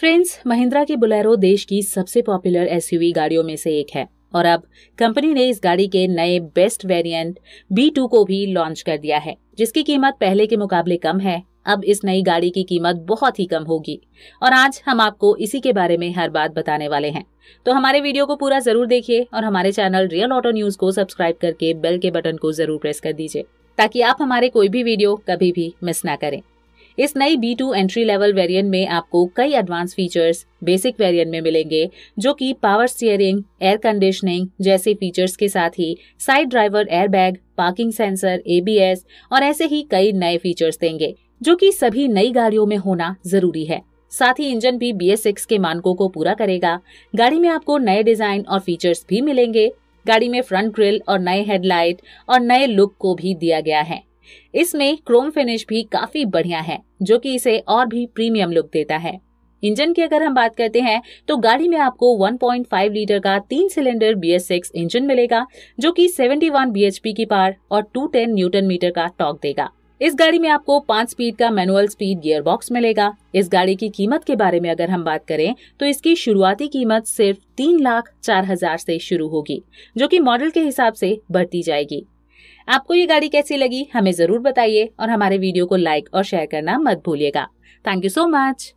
friends Mahindra की Bolero देश की सबसे पॉपुलर एसयूवी गाड़ियों में से एक है और अब कंपनी ने इस गाड़ी के नए बेस्ट वेरिएंट बी टू को भी लॉन्च कर दिया है जिसकी कीमत पहले के मुकाबले कम है अब इस नई गाड़ी की कीमत बहुत ही कम होगी और आज हम आपको इसी के बारे में हर बात बताने वाले हैं तो हमारे वीडियो को पूरा जरूर देखिए और हमारे चैनल रियल ऑटो न्यूज को सब्सक्राइब करके बेल के बटन को जरूर प्रेस कर दीजिए ताकि आप हमारे कोई भी वीडियो कभी भी मिस ना करें इस नई B two entry level variant में आपको कई एडवांस फीचर्स बेसिक वेरिएंट में मिलेंगे जो कि पावर स्टीयरिंग एयर कंडीशनिंग जैसे फीचर्स के साथ ही side driver airbag parking sensor ABS और ऐसे ही कई नए फीचर्स देंगे जो कि सभी नई गाड़ियों में होना जरूरी है साथ ही इंजन भी बी के मानकों को पूरा करेगा गाड़ी में आपको नए डिजाइन और फीचर्स भी मिलेंगे गाड़ी में फ्रंट ग्रिल और नए हेडलाइट और नए लुक को भी दिया गया है इसमें क्रोम फिनिश भी काफी बढ़िया है जो कि इसे और भी प्रीमियम लुक देता है इंजन की अगर हम बात करते हैं तो गाड़ी में आपको 1.5 लीटर का तीन सिलेंडर सिक्स इंजन मिलेगा जो कि 71 वन की पार और 210 न्यूटन मीटर का टॉक देगा इस गाड़ी में आपको पांच स्पीड का मैनुअल स्पीड गियर बॉक्स मिलेगा इस गाड़ी की कीमत के बारे में अगर हम बात करें तो इसकी शुरुआती कीमत सिर्फ तीन लाख चार हजार से शुरू होगी जो कि मॉडल के हिसाब से बढ़ती जाएगी आपको ये गाड़ी कैसी लगी हमें जरूर बताइए और हमारे वीडियो को लाइक और शेयर करना मत भूलिएगा थैंक यू सो मच